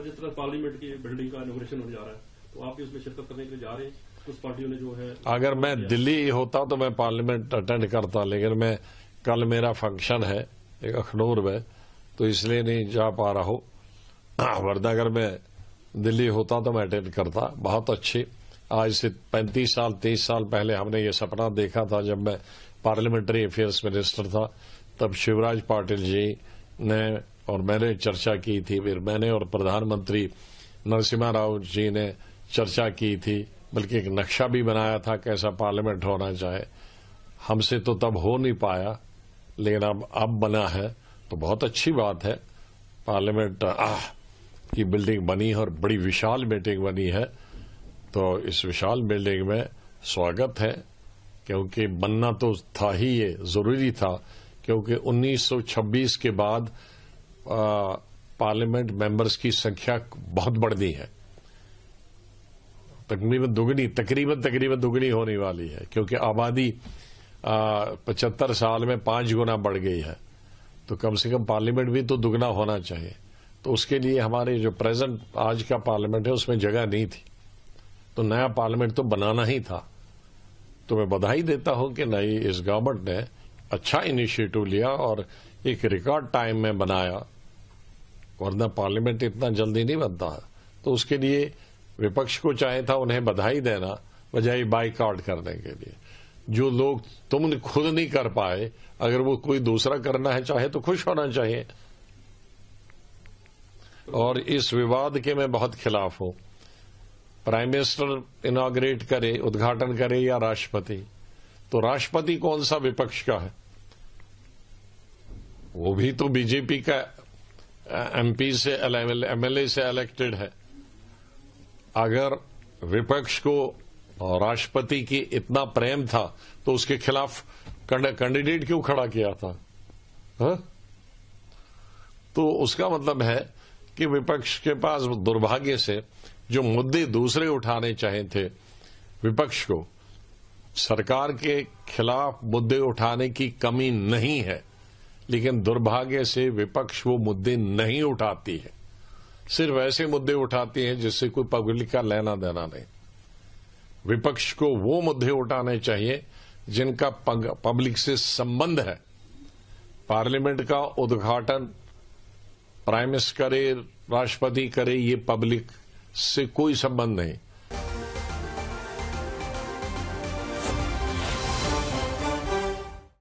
तरह जिस तरह पार्लियामेंट की बिल्डिंग का इनोग्रेशन होने जा रहा है तो आप भी उसमें शिरकत करने के लिए जा रहे हैं कुछ पार्टियों ने जो है अगर मैं दिल्ली होता तो मैं पार्लियामेंट अटेंड करता लेकिन मैं कल मेरा फंक्शन है एक अखनूर में तो इसलिए नहीं जा पा रहा हूँ वरना अगर मैं दिल्ली होता तो मैं अटेंड करता बहुत अच्छी आज से 35 साल 30 साल पहले हमने ये सपना देखा था जब मैं पार्लियामेंट्री अफेयर्स मिनिस्टर था तब शिवराज पाटिल जी ने और मैंने चर्चा की थी फिर मैंने और प्रधानमंत्री नरसिम्हा राव जी ने चर्चा की थी बल्कि एक नक्शा भी बनाया था कैसा पार्लियामेंट होना चाहे हमसे तो तब हो नहीं पाया लेकिन अब अब बना है तो बहुत अच्छी बात है पार्लियामेंट की बिल्डिंग बनी है और बड़ी विशाल बिल्डिंग बनी है तो इस विशाल बिल्डिंग में स्वागत है क्योंकि बनना तो था ही ये जरूरी था क्योंकि 1926 के बाद पार्लियामेंट मेंबर्स की संख्या बहुत बढ़नी है तकरीबन दुगनी तकरीबन तकरीबन दुगनी होने वाली है क्योंकि आबादी पचहत्तर साल में पांच गुना बढ़ गई है तो कम से कम पार्लियामेंट भी तो दुगना होना चाहिए तो उसके लिए हमारे जो प्रेजेंट आज का पार्लियामेंट है उसमें जगह नहीं थी तो नया पार्लियामेंट तो बनाना ही था तो मैं बधाई देता हूं कि नई इस गवर्नमेंट ने अच्छा इनिशिएटिव लिया और एक रिकॉर्ड टाइम में बनाया वरना पार्लियामेंट इतना जल्दी नहीं बनता तो उसके लिए विपक्ष को चाहे था उन्हें बधाई देना बजाय बाइकआउट करने के लिए जो लोग तुम खुद नहीं कर पाए अगर वो कोई दूसरा करना है चाहे तो खुश होना चाहिए और इस विवाद के मैं बहुत खिलाफ हूं प्राइम मिनिस्टर इनाग्रेट करे उद्घाटन करे या राष्ट्रपति तो राष्ट्रपति कौन सा विपक्ष का है वो भी तो बीजेपी का एमपी से एमएलए से इलेक्टेड है अगर विपक्ष को राष्ट्रपति की इतना प्रेम था तो उसके खिलाफ कैंडिडेट क्यों खड़ा किया था हा? तो उसका मतलब है कि विपक्ष के पास दुर्भाग्य से जो मुद्दे दूसरे उठाने चाहे थे विपक्ष को सरकार के खिलाफ मुद्दे उठाने की कमी नहीं है लेकिन दुर्भाग्य से विपक्ष वो मुद्दे नहीं उठाती है सिर्फ ऐसे मुद्दे उठाती है जिससे कोई पब्लिक का लेना देना नहीं विपक्ष को वो मुद्दे उठाने चाहिए जिनका पब्लिक से संबंध है पार्लियामेंट का उद्घाटन प्राइम मिनिस्टर करे राष्ट्रपति करे ये पब्लिक से कोई संबंध नहीं